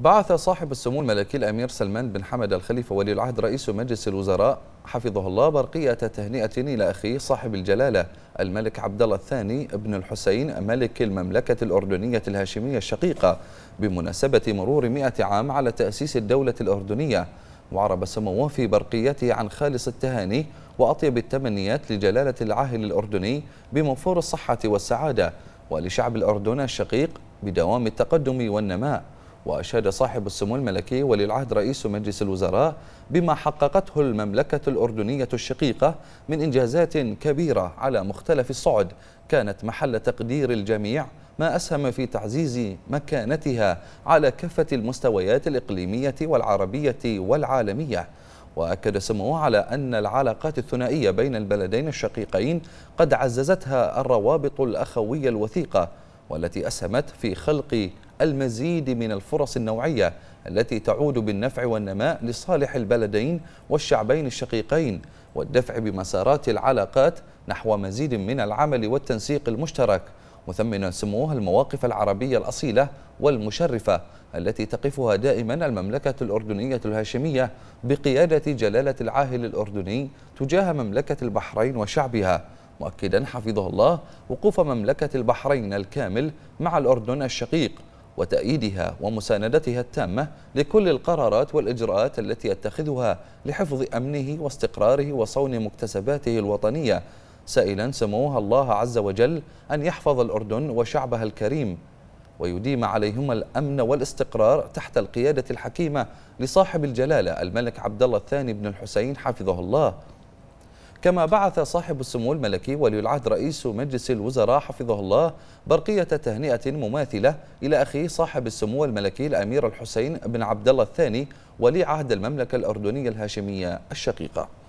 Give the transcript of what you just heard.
بعث صاحب السمو الملكي الأمير سلمان بن حمد الخليفة ولي العهد رئيس مجلس الوزراء حفظه الله برقية تهنئة إلى أخيه صاحب الجلالة الملك عبد الله الثاني بن الحسين ملك المملكة الأردنية الهاشمية الشقيقة بمناسبة مرور 100 عام على تأسيس الدولة الأردنية وعرب سموه في برقيته عن خالص التهاني وأطيب التمنيات لجلالة العاهل الأردني بموفور الصحة والسعادة ولشعب الأردن الشقيق بدوام التقدم والنماء وأشاد صاحب السمو الملكي ولي العهد رئيس مجلس الوزراء بما حققته المملكة الأردنية الشقيقة من إنجازات كبيرة على مختلف الصعد كانت محل تقدير الجميع ما أسهم في تعزيز مكانتها على كافة المستويات الإقليمية والعربية والعالمية وأكد سموه على أن العلاقات الثنائية بين البلدين الشقيقين قد عززتها الروابط الأخوية الوثيقة والتي أسهمت في خلق المزيد من الفرص النوعية التي تعود بالنفع والنماء لصالح البلدين والشعبين الشقيقين والدفع بمسارات العلاقات نحو مزيد من العمل والتنسيق المشترك مثمنا سموها المواقف العربية الأصيلة والمشرفة التي تقفها دائما المملكة الأردنية الهاشمية بقيادة جلالة العاهل الأردني تجاه مملكة البحرين وشعبها مؤكدا حفظه الله وقوف مملكة البحرين الكامل مع الأردن الشقيق وتأييدها ومساندتها التامة لكل القرارات والإجراءات التي يتخذها لحفظ أمنه واستقراره وصون مكتسباته الوطنية سائلا سموها الله عز وجل أن يحفظ الأردن وشعبها الكريم ويديم عليهما الأمن والاستقرار تحت القيادة الحكيمة لصاحب الجلالة الملك عبد الله الثاني بن الحسين حفظه الله كما بعث صاحب السمو الملكي ولي العهد رئيس مجلس الوزراء حفظه الله برقية تهنئة مماثلة إلى أخيه صاحب السمو الملكي الأمير الحسين بن عبد الله الثاني ولي عهد المملكة الأردنية الهاشمية الشقيقة